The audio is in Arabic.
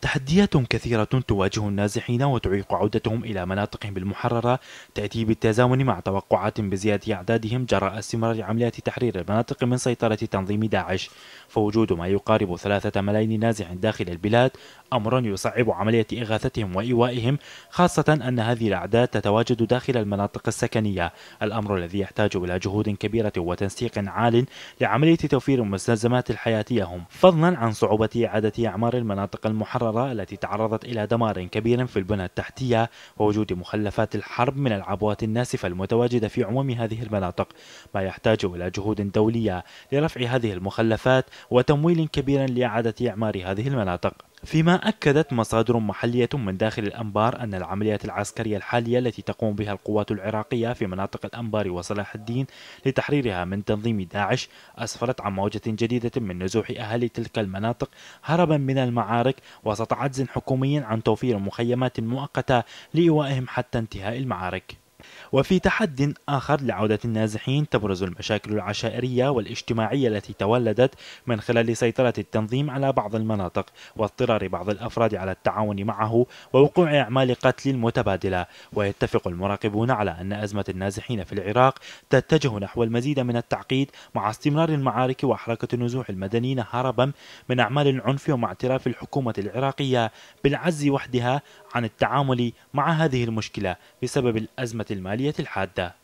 تحديات كثيرة تواجه النازحين وتعيق عودتهم إلى مناطقهم المحررة تأتي بالتزامن مع توقعات بزيادة أعدادهم جراء استمرار عمليات تحرير المناطق من سيطرة تنظيم داعش فوجود ما يقارب ثلاثة ملايين نازح داخل البلاد أمر يصعب عملية إغاثتهم وإيوائهم خاصة أن هذه الأعداد تتواجد داخل المناطق السكنية الأمر الذي يحتاج إلى جهود كبيرة وتنسيق عال لعملية توفير المستلزمات الحياتية هم فضلا عن صعوبة إعادة أعمار المناطق المحررة التي تعرضت إلى دمار كبير في البنى التحتية ووجود مخلفات الحرب من العبوات الناسفة المتواجدة في عموم هذه المناطق ما يحتاج إلى جهود دولية لرفع هذه المخلفات وتمويل كبير لإعادة إعمار هذه المناطق فيما أكدت مصادر محلية من داخل الأنبار أن العمليات العسكرية الحالية التي تقوم بها القوات العراقية في مناطق الأنبار وصلاح الدين لتحريرها من تنظيم داعش أسفرت عن موجة جديدة من نزوح أهالي تلك المناطق هربا من المعارك وسط عجز حكومي عن توفير مخيمات مؤقتة لإيوائهم حتى انتهاء المعارك وفي تحد آخر لعودة النازحين تبرز المشاكل العشائرية والاجتماعية التي تولدت من خلال سيطرة التنظيم على بعض المناطق واضطرار بعض الأفراد على التعاون معه ووقوع أعمال قتل متبادلة ويتفق المراقبون على أن أزمة النازحين في العراق تتجه نحو المزيد من التعقيد مع استمرار المعارك وحركة النزوح المدنيين هربا من أعمال العنف ومع اعتراف الحكومة العراقية بالعجز وحدها عن التعامل مع هذه المشكلة بسبب الأزمة المالية الحادة